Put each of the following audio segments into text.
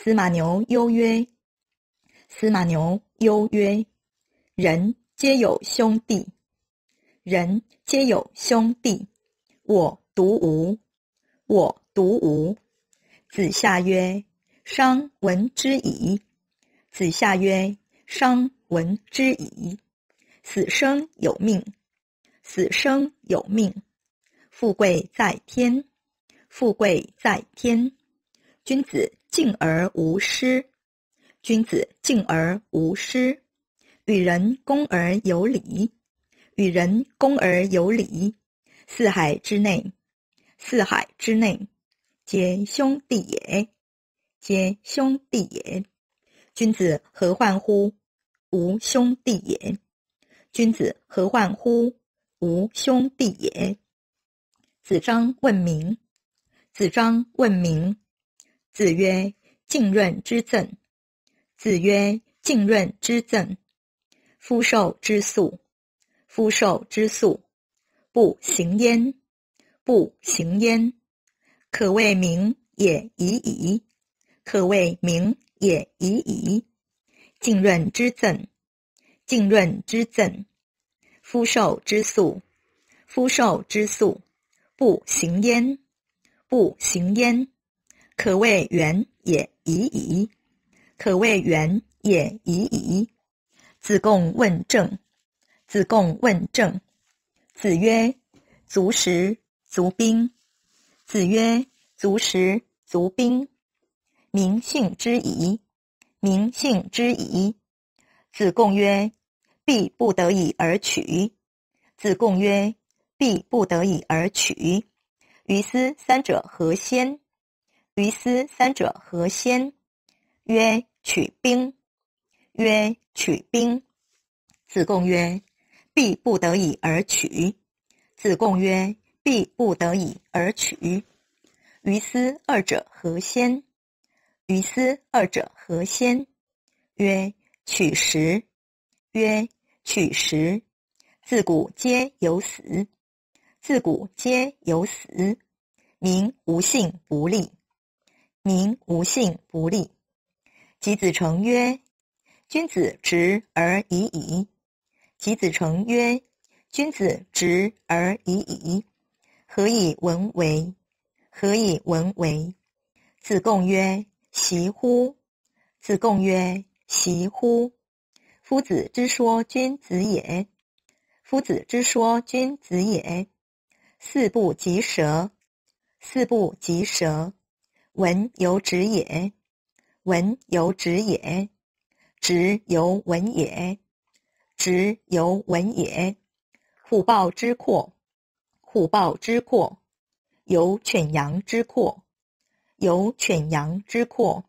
司马牛忧曰：“司马牛忧曰，人皆有兄弟，人皆有兄弟，我独无，我独无。”子夏曰：“商闻之矣。”子夏曰：“商闻之矣。死生有命，死生有命，富贵在天，富贵在天。”君子敬而无失，君子敬而无失，与人恭而有礼，与人恭而有礼，四海之内，四海之内，皆兄弟也，皆兄弟也。君子何患乎无兄弟也？君子何患乎无兄弟也？子张问明，子张问明。子曰：“浸润之赠。”子曰：“浸润之赠，夫受之粟，夫受之粟，不行焉，不行焉，可谓名也已矣。可谓名也已矣。浸润之赠，浸润之赠，夫受之粟，夫受之粟，不行焉，不行焉。”可谓远也已矣，可谓远也已矣。子贡问政。子贡问政。子曰：足食，足兵。子曰：足食，足兵。民信之矣，民信之矣。子贡曰：必不得已而取。子贡曰：必不得已而取。于斯三者何先？于斯三者何先？曰取兵。曰取兵。子贡曰：必不得已而取。子贡曰：必不得已而取。于斯二者何先？于斯二者何先？曰取食。曰取食。自古皆有死。自古皆有死。民无信不立。民无信不立。及子成曰：“君子直而已矣。”及子成曰：“君子直而已矣。”何以文为？何以文为？子贡曰：“习乎！”子贡曰：“习乎！”夫子之说君子也，夫子之说君子也，四不及舌，四不及舌。文由直也，文由直也，直由文也，直由文也。虎豹之阔，虎豹之阔，有犬羊之阔，有犬羊之阔。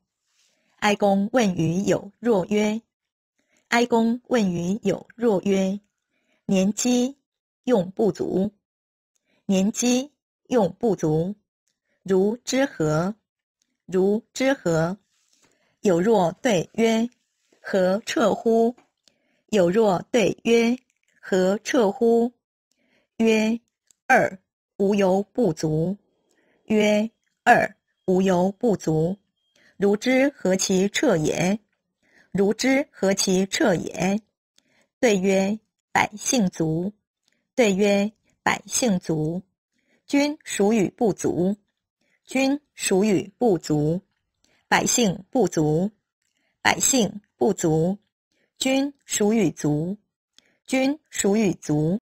哀公问于有若曰：“哀公问于有若曰，年饥用不足，年饥用不足，如之何？”如之何？有若对曰：“何彻乎？”有若对曰：“何彻乎？”曰：“二无犹不足。”曰：“二无犹不足。”如之何其彻也？如之何其彻也？对曰：“百姓足。”对曰：“百姓足。”君孰与不足？君。属与不足，百姓不足，百姓不足，君属与足，君属与足。